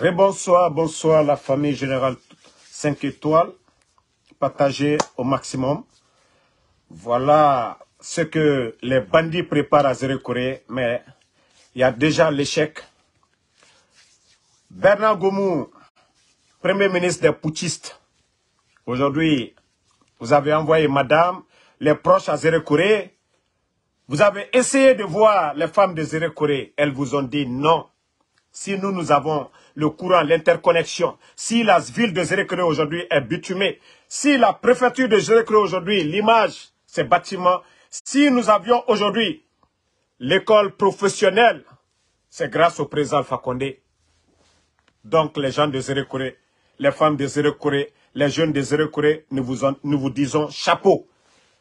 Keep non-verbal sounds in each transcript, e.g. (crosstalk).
Très bonsoir, bonsoir la famille Générale 5 étoiles. Partagez au maximum. Voilà ce que les bandits préparent à zéré mais il y a déjà l'échec. Bernard Gomou, premier ministre des putschistes. Aujourd'hui, vous avez envoyé madame, les proches à zéré Vous avez essayé de voir les femmes de zéré Elles vous ont dit non. Si nous, nous avons le courant, l'interconnexion, si la ville de Zérécré aujourd'hui est bitumée, si la préfecture de aujourd'hui, l'image, ces bâtiments, si nous avions aujourd'hui l'école professionnelle, c'est grâce au président Fakonde. Donc les gens de Zérécoré, les femmes de Zérécoré, les jeunes de zéré nous vous, nous vous disons chapeau.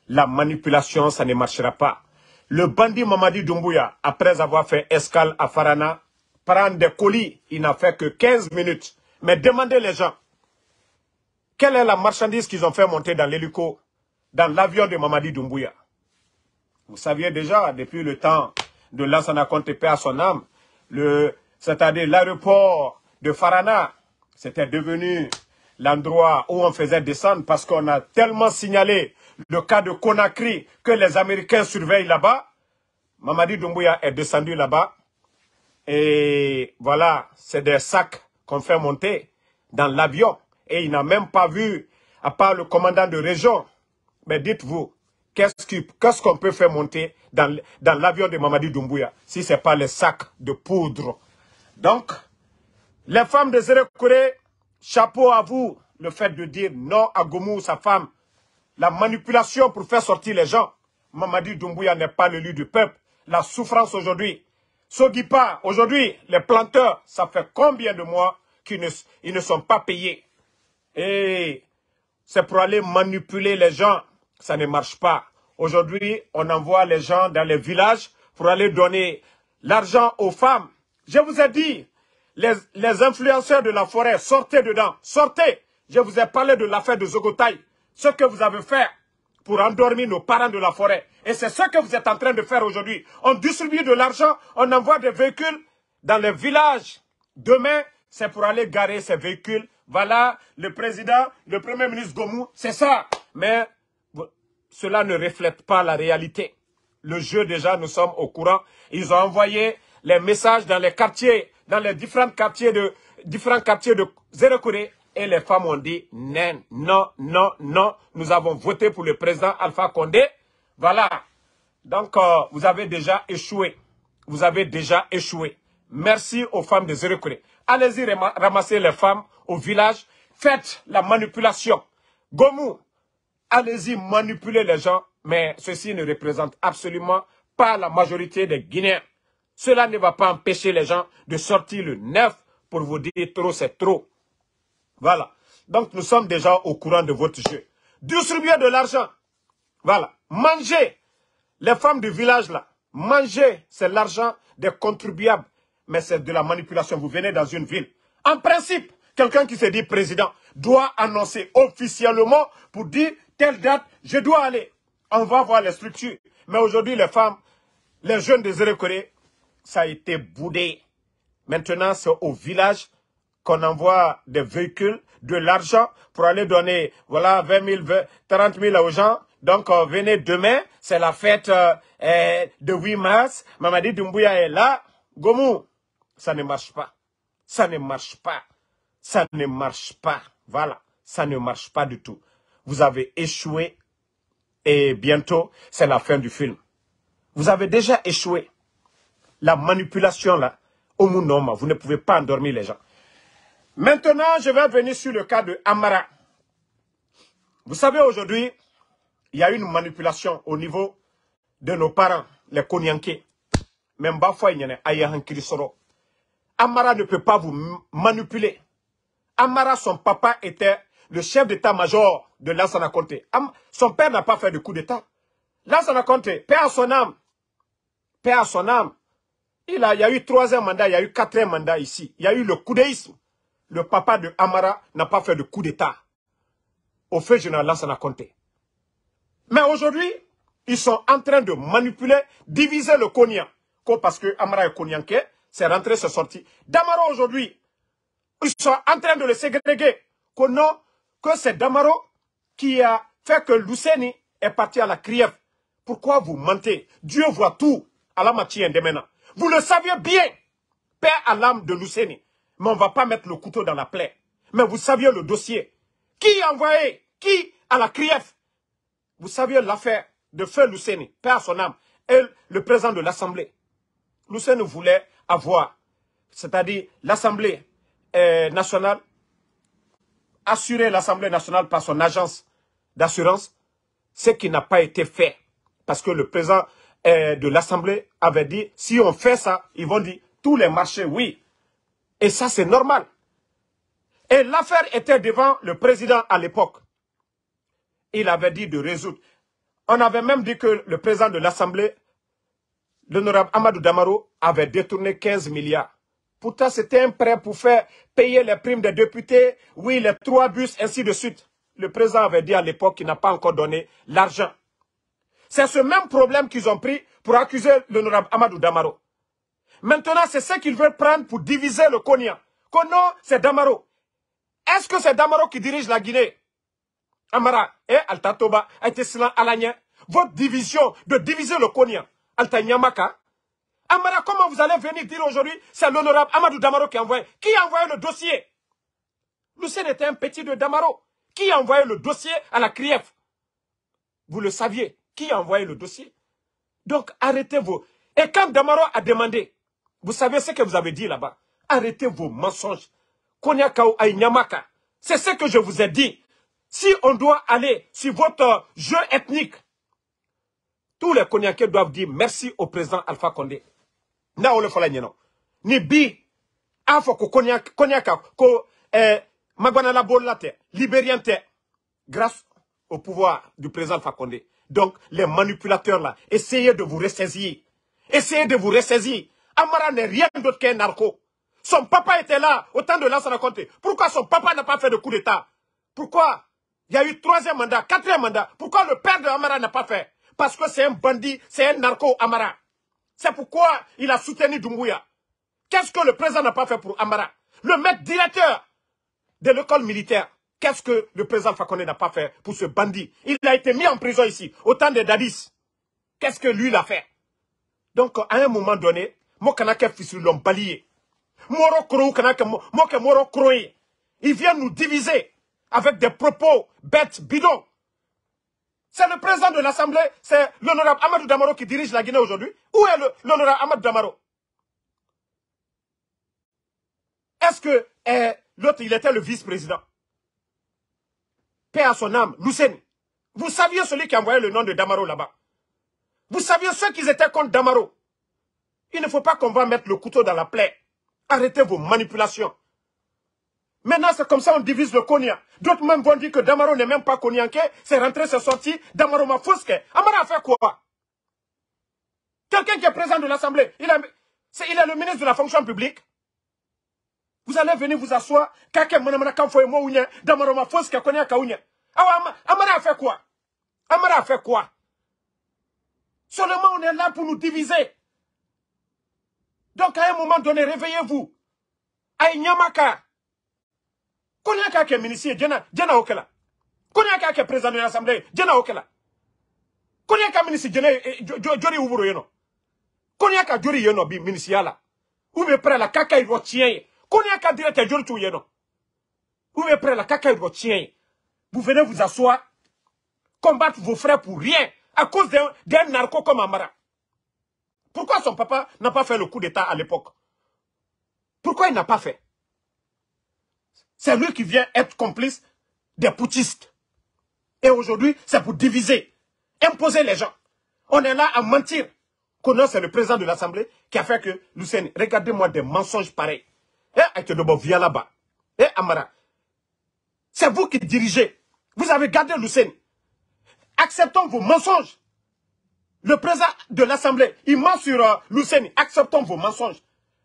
La manipulation, ça ne marchera pas. Le bandit Mamadi Doumbouya, après avoir fait escale à Farana, prendre des colis, il n'a fait que 15 minutes. Mais demandez les gens, quelle est la marchandise qu'ils ont fait monter dans l'hélico, dans l'avion de Mamadi Doumbouya Vous saviez déjà, depuis le temps de Lansana Conte à son âme, c'est-à-dire l'aéroport de Farana, c'était devenu l'endroit où on faisait descendre parce qu'on a tellement signalé le cas de Conakry que les Américains surveillent là-bas. Mamadi Doumbouya est descendu là-bas. Et voilà, c'est des sacs qu'on fait monter dans l'avion. Et il n'a même pas vu, à part le commandant de région. Mais dites-vous, qu'est-ce qu'on peut faire monter dans, l'avion de Mamadi Doumbouya si ce n'est pas les sacs de poudre Donc, les femmes de Zérekouré, chapeau à vous, le fait de dire non à Goumou, sa femme, la manipulation pour faire sortir les gens. Mamadi Doumbouya n'est pas le lieu du peuple. La souffrance aujourd'hui, Sogipa, aujourd'hui, les planteurs, ça fait combien de mois qu'ils ne, sont pas payés Et eh, c'est pour aller manipuler les gens. Ça ne marche pas. Aujourd'hui, on envoie les gens dans les villages pour aller donner l'argent aux femmes. Je vous ai dit, les, les, influenceurs de la forêt, sortez dedans, sortez. Je vous ai parlé de l'affaire de Zogotaï. Ce que vous avez fait, pour endormir nos parents de la forêt. Et c'est ce que vous êtes en train de faire aujourd'hui. On distribue de l'argent, on envoie des véhicules dans les villages. Demain, c'est pour aller garer ces véhicules. Voilà, le président, le premier ministre Gomu, c'est ça. Mais cela ne reflète pas la réalité. Le jeu, déjà, nous sommes au courant. Ils ont envoyé les messages dans les quartiers, dans les différents quartiers de, différents quartiers de Zéro et les femmes ont dit non, non, non, non. Nous avons voté pour le président Alpha Condé. Voilà. Donc, euh, vous avez déjà échoué. Vous avez déjà échoué. Merci aux femmes de Zérekoré. Allez-y ramasser les femmes au village. Faites la manipulation. Gomu, allez-y manipuler les gens. Mais ceci ne représente absolument pas la majorité des Guinéens. Cela ne va pas empêcher les gens de sortir le neuf pour vous dire trop, c'est trop. Voilà. Donc, nous sommes déjà au courant de votre jeu. Distribuer de l'argent. Voilà. Mangez. Les femmes du village, là. Manger C'est l'argent des contribuables. Mais c'est de la manipulation. Vous venez dans une ville. En principe, quelqu'un qui se dit président doit annoncer officiellement pour dire telle date, je dois aller. On va voir les structures. Mais aujourd'hui, les femmes, les jeunes des Zérekoré, ça a été boudé. Maintenant, c'est au village qu'on envoie des véhicules, de l'argent pour aller donner voilà 20 000, 30 000 aux gens. Donc euh, venez demain, c'est la fête euh, eh, de 8 mars. Mamadi Dumbuya est là. Gomu, ça ne marche pas. Ça ne marche pas. Ça ne marche pas. Voilà, ça ne marche pas du tout. Vous avez échoué et bientôt, c'est la fin du film. Vous avez déjà échoué. La manipulation là, au Mounoma, vous ne pouvez pas endormir les gens. Maintenant, je vais venir sur le cas de Amara. Vous savez, aujourd'hui, il y a eu une manipulation au niveau de nos parents, les Konyanké. Même parfois, il y en a Amara ne peut pas vous manipuler. Amara, son papa était le chef d'état-major de Lansana Conté. Son père n'a pas fait de coup d'état. Lansana Conté, père à son âme. Père à son âme. Il, il y a eu troisième mandat, il y a eu quatrième mandat ici. Il y a eu le coudéisme le papa de Amara n'a pas fait de coup d'État. Au fait, général l'a compté. Mais aujourd'hui, ils sont en train de manipuler, diviser le Konya. Parce que Amara est Konyanke c'est rentré, c'est sorti. Damaro aujourd'hui, ils sont en train de le ségréguer. Que que c'est Damaro qui a fait que Luceni est parti à la Kriev. Pourquoi vous mentez Dieu voit tout à la matière de maintenant. Vous le saviez bien, père à l'âme de Luceni mais on ne va pas mettre le couteau dans la plaie. Mais vous saviez le dossier. Qui a envoyé Qui à la CRIEF Vous saviez l'affaire de Feu père à son âme, et le président de l'Assemblée. nous voulait avoir, c'est-à-dire l'Assemblée euh, nationale, assurer l'Assemblée nationale par son agence d'assurance, ce qui n'a pas été fait. Parce que le président euh, de l'Assemblée avait dit, si on fait ça, ils vont dire, tous les marchés, oui, et ça, c'est normal. Et l'affaire était devant le président à l'époque. Il avait dit de résoudre. On avait même dit que le président de l'Assemblée, l'honorable Amadou Damaro, avait détourné 15 milliards. Pourtant, c'était un prêt pour faire payer les primes des députés, oui, les trois bus, ainsi de suite. Le président avait dit à l'époque qu'il n'a pas encore donné l'argent. C'est ce même problème qu'ils ont pris pour accuser l'honorable Amadou Damaro. Maintenant, c'est ce qu'ils veulent prendre pour diviser le Konya. Kono, c'est Damaro. Est-ce que c'est Damaro qui dirige la Guinée Amara, et Alta Toba, Alanya. Votre division, de diviser le Konya. Alta Amara, comment vous allez venir dire aujourd'hui, c'est l'honorable Amadou Damaro qui a envoyé. Qui a envoyé le dossier Lucien était un petit de Damaro. Qui a envoyé le dossier à la CRIEF Vous le saviez. Qui a envoyé le dossier Donc arrêtez vous Et quand Damaro a demandé, vous savez ce que vous avez dit là-bas Arrêtez vos mensonges. C'est ce que je vous ai dit. Si on doit aller sur votre jeu ethnique, tous les Konyakais doivent dire merci au président Alpha Condé. Non, le Ni bi Konyak Konyaka ko eh, magwana la grâce au pouvoir du président Alpha Condé. Donc les manipulateurs là, essayez de vous ressaisir. Essayez de vous ressaisir. Amara n'est rien d'autre qu'un narco. Son papa était là au temps de l'ancien Conté. Pourquoi son papa n'a pas fait de coup d'État Pourquoi il y a eu troisième mandat, quatrième mandat Pourquoi le père de Amara n'a pas fait Parce que c'est un bandit, c'est un narco Amara. C'est pourquoi il a soutenu Doumbouya. Qu'est-ce que le président n'a pas fait pour Amara Le maître directeur de l'école militaire. Qu'est-ce que le président Fakone n'a pas fait pour ce bandit Il a été mis en prison ici, au temps des Dadis. Qu'est-ce que lui l'a fait Donc, à un moment donné, il vient nous diviser avec des propos bêtes bidons c'est le président de l'Assemblée, c'est l'honorable Amadou Damaro qui dirige la Guinée aujourd'hui. Où est l'honorable Amadou Damaro Est-ce que eh, l'autre, il était le vice-président Paix à son âme, Loussène. Vous saviez celui qui envoyait le nom de Damaro là-bas. Vous saviez ceux qui étaient contre Damaro. Il ne faut pas qu'on va mettre le couteau dans la plaie. Arrêtez vos manipulations. Maintenant, c'est comme ça qu'on divise le Konya. D'autres même vont dire que Damaro n'est même pas Konyanke. C'est rentré, c'est sorti. Damaro m'a fausse. Amara a fait quoi Quelqu'un qui est présent de l'Assemblée, il, est, il est le ministre de la fonction publique. Vous allez venir vous asseoir. Kake mon kanfoye mo unye. Damaro m'a fosqué, Amara a fait quoi Amara a fait quoi Seulement on est là pour nous diviser. Donc à un moment donné, réveillez-vous. Aïe Nyamaka. Konyaka qui est ministre, Djena, Djena Okela. Konyaka qui président de l'Assemblée, Djena Okela. ka ministre, Djena, Djori eh, Uburo Yeno. ka Djori Yeno, bi ministre Yala. Ou me près la kaka il retient. ka directeur Djori Tou Yeno. Ou me près la kaka il Vous venez vous asseoir, combattre vos frères pour rien, à cause d'un narco comme Amara. Pourquoi son papa n'a pas fait le coup d'État à l'époque Pourquoi il n'a pas fait C'est lui qui vient être complice des poutistes. Et aujourd'hui, c'est pour diviser, imposer les gens. On est là à mentir. Conan, c'est le président de l'Assemblée qui a fait que, Lucien, regardez-moi des mensonges pareils. Eh, Akedobo, viens là-bas. Eh, Amara. C'est vous qui dirigez. Vous avez gardé Lucien. Acceptons vos mensonges. Le président de l'Assemblée, il ment sur euh, Acceptons vos mensonges.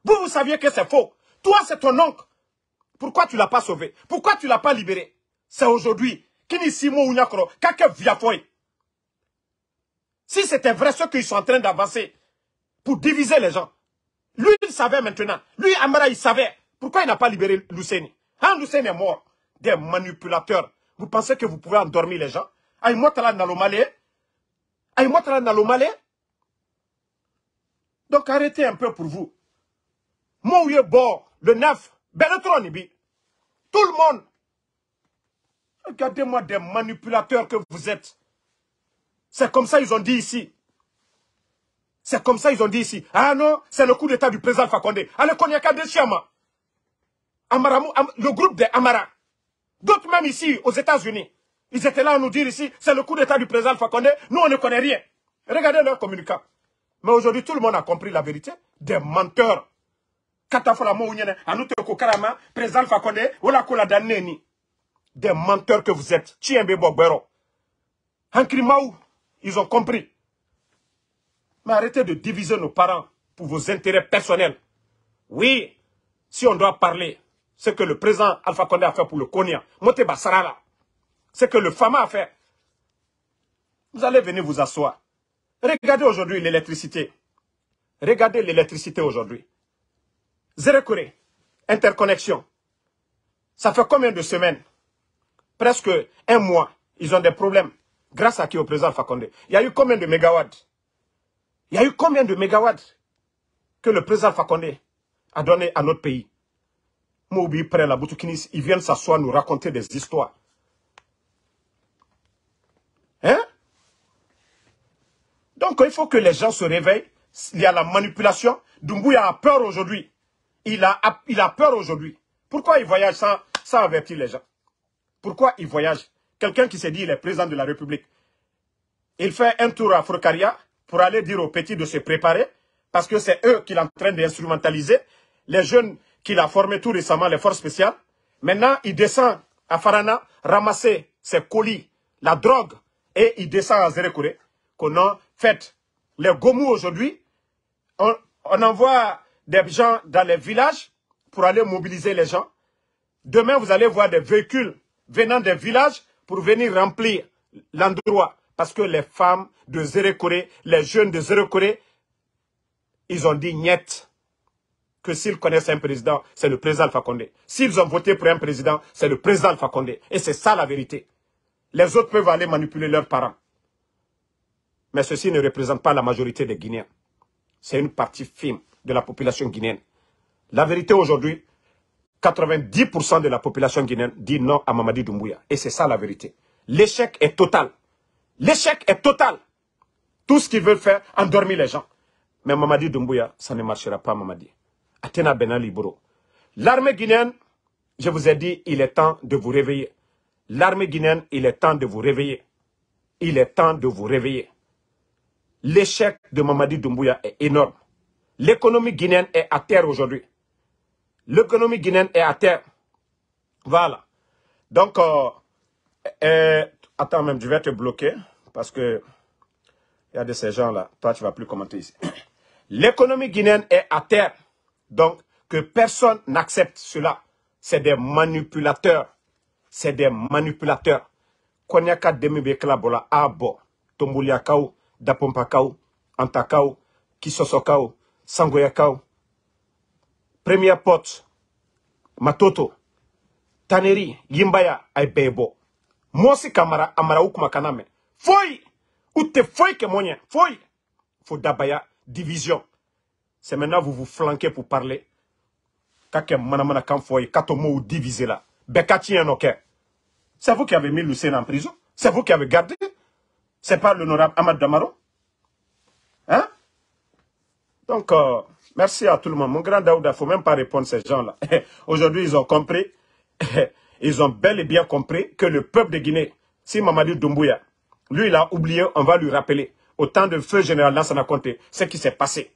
Vous, vous saviez que c'est faux. Toi, c'est ton oncle. Pourquoi tu ne l'as pas sauvé Pourquoi tu ne l'as pas libéré C'est aujourd'hui. Si c'était vrai ce qu'ils sont en train d'avancer pour diviser les gens, lui, il savait maintenant. Lui, Amara, il savait. Pourquoi il n'a pas libéré Luceni Hein, ah, est mort. Des manipulateurs. Vous pensez que vous pouvez endormir les gens Aïe, donc arrêtez un peu pour vous. Moi, le 9, ben, bi. tout le monde. Regardez-moi des manipulateurs que vous êtes. C'est comme ça ils ont dit ici. C'est comme ça ils ont dit ici. Ah non, c'est le coup d'état du président Fakonde. Allez, de le groupe des Amara. D'autres même ici, aux États-Unis. Ils étaient là à nous dire ici, c'est le coup d'état du président Alpha Condé. nous on ne connaît rien. Regardez leur communiqué. Mais aujourd'hui, tout le monde a compris la vérité. Des menteurs. Des menteurs que vous êtes. Un Bogbero. où ils ont compris. Mais arrêtez de diviser nos parents pour vos intérêts personnels. Oui, si on doit parler, ce que le président Alpha Condé a fait pour le Konya, Moteba Sarala, ce que le FAMA a fait. Vous allez venir vous asseoir. Regardez aujourd'hui l'électricité. Regardez l'électricité aujourd'hui. Zéro interconnexion. Ça fait combien de semaines Presque un mois. Ils ont des problèmes. Grâce à qui au président Fakonde Il y a eu combien de mégawatts Il y a eu combien de mégawatts que le président Fakonde a donné à notre pays Moubi, près la Boutoukinis, ils viennent s'asseoir nous raconter des histoires. Donc il faut que les gens se réveillent. Il y a la manipulation. Dumbuya a peur aujourd'hui. Il a, peur aujourd'hui. Pourquoi il voyage sans, avertir les gens Pourquoi il voyage Quelqu'un qui s'est dit il est président de la République. Il fait un tour à Frocaria pour aller dire aux petits de se préparer parce que c'est eux qu'il est en train d'instrumentaliser. Les jeunes qu'il a formés tout récemment, les forces spéciales. Maintenant, il descend à Farana ramasser ses colis, la drogue, et il descend à Zérekouré fait, les Gomous aujourd'hui, on, envoie des gens dans les villages pour aller mobiliser les gens. Demain, vous allez voir des véhicules venant des villages pour venir remplir l'endroit. Parce que les femmes de Zéré les jeunes de Zéré Corée, ils ont dit niet que s'ils connaissent un président, c'est le président Alpha Condé. S'ils ont voté pour un président, c'est le président Alpha Et c'est ça la vérité. Les autres peuvent aller manipuler leurs parents. Mais ceci ne représente pas la majorité des Guinéens. C'est une partie fine de la population guinéenne. La vérité aujourd'hui, 90% de la population guinéenne dit non à Mamadi Doumbouya. Et c'est ça la vérité. L'échec est total. L'échec est total. Tout ce qu'ils veulent faire, endormir les gens. Mais Mamadi Doumbouya, ça ne marchera pas, Mamadi. Athéna Benali Boro. L'armée guinéenne, je vous ai dit, il est temps de vous réveiller. L'armée guinéenne, il est temps de vous réveiller. Il est temps de vous réveiller. L'échec de Mamadi Doumbouya est énorme. L'économie guinéenne est à terre aujourd'hui. L'économie guinéenne est à terre. Voilà. Donc, euh, euh, attends même, je vais te bloquer parce que il y a de ces gens-là. Toi, tu ne vas plus commenter ici. (coughs) L'économie guinéenne est à terre. Donc, que personne n'accepte cela. C'est des manipulateurs. C'est des manipulateurs. Konyaka Bola Dapompakao, Antakao, Kisosokao, Sangoyakao, Premier Pot, Matoto, Taneri, Yimbaya, Aibebo. Mosi kamara amara Makaname, kaname. Foi! Ute foi ke moyen. Foi! Faut division. C'est maintenant vous vous flanquez pour parler. Kake manamana kan foi, katomo ou divisé là. Bekati en C'est vous qui avez mis Lucien en prison. C'est vous qui avez gardé. C'est pas l'honorable Ahmad Damaro Hein Donc, euh, merci à tout le monde. Mon grand Daouda, il ne faut même pas répondre à ces gens-là. (laughs) Aujourd'hui, ils ont compris, (laughs) ils ont bel et bien compris que le peuple de Guinée, si Mamadou Doumbouya, lui, il a oublié, on va lui rappeler. Au temps de feu général, là, ça ce qui s'est passé.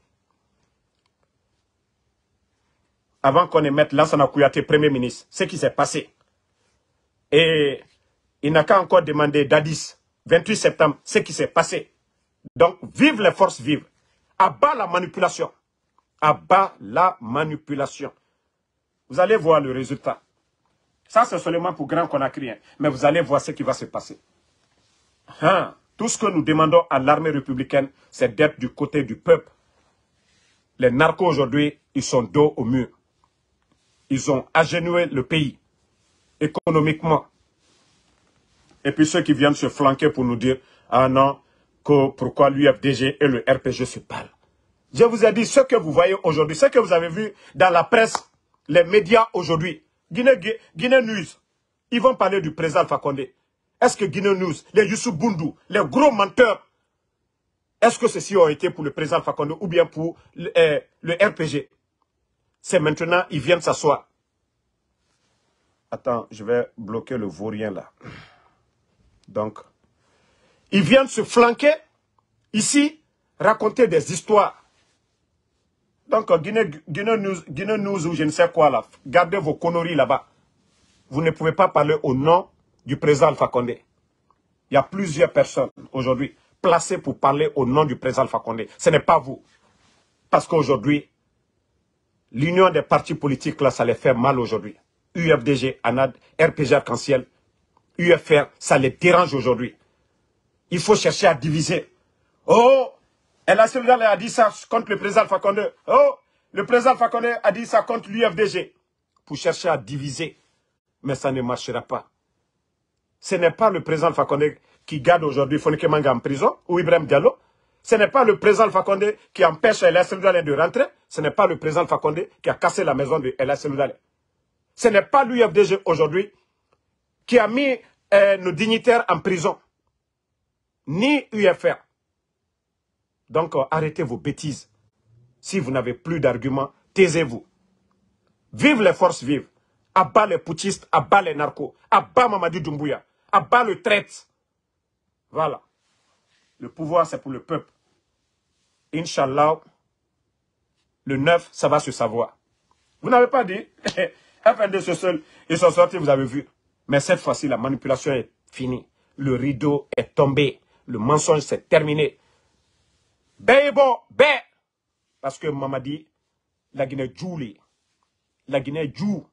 Avant qu'on émette Lansana Kouyaté, Premier ministre, ce qui s'est passé. Et il n'a qu'à encore demander d'Addis 28 septembre, ce qui s'est passé. Donc, vive les forces vives. À la manipulation. Abat la manipulation. Vous allez voir le résultat. Ça, c'est seulement pour Grand a crié. Hein. Mais vous allez voir ce qui va se passer. Hein? Tout ce que nous demandons à l'armée républicaine, c'est d'être du côté du peuple. Les narcos aujourd'hui, ils sont dos au mur. Ils ont agenoué le pays économiquement. Et puis ceux qui viennent se flanquer pour nous dire, ah non, que pourquoi l'UFDG et le RPG se parlent. Je vous ai dit ce que vous voyez aujourd'hui, ce que vous avez vu dans la presse, les médias aujourd'hui. Guinée, News, ils vont parler du président Fakonde. Est-ce que Guinée News, les Youssou les gros menteurs, est-ce que ceci ont été pour le président Fakonde ou bien pour le, eh, le RPG C'est maintenant, ils viennent s'asseoir. Attends, je vais bloquer le vaurien là. Donc, ils viennent se flanquer ici, raconter des histoires. Donc, Guinée, News, ou je ne sais quoi là, gardez vos conneries là-bas. Vous ne pouvez pas parler au nom du président Alpha Condé. Il y a plusieurs personnes aujourd'hui placées pour parler au nom du président Alpha Condé. Ce n'est pas vous. Parce qu'aujourd'hui, l'union des partis politiques, là, ça les fait mal aujourd'hui. UFDG, ANAD, RPG Arc-en-Ciel, UFR, ça les dérange aujourd'hui. Il faut chercher à diviser. Oh, El a dit ça contre le président Fakonde. Oh, le président Fakonde a dit ça contre l'UFDG. Pour chercher à diviser. Mais ça ne marchera pas. Ce n'est pas le président Fakonde qui garde aujourd'hui Fonike Manga en prison ou Ibrahim Diallo. Ce n'est pas le président Fakonde qui empêche El de rentrer. Ce n'est pas le président Fakonde qui a cassé la maison de El Ce n'est pas l'UFDG aujourd'hui qui a mis euh, nos dignitaires en prison, ni UFR. Donc euh, arrêtez vos bêtises. Si vous n'avez plus d'arguments, taisez-vous. Vive les forces vives. Abat les poutistes, abat les narcos, abat Mamadou Doumbouya, abat le traite. Voilà. Le pouvoir, c'est pour le peuple. Inch'Allah, le 9, ça va se savoir. Vous n'avez pas dit, (laughs) FND ce seul, ils sont sortis, vous avez vu. Mais cette fois-ci, la manipulation est finie. Le rideau est tombé. Le mensonge s'est terminé. Bé bé. Parce que dit, la Guinée joue. La Guinée joue.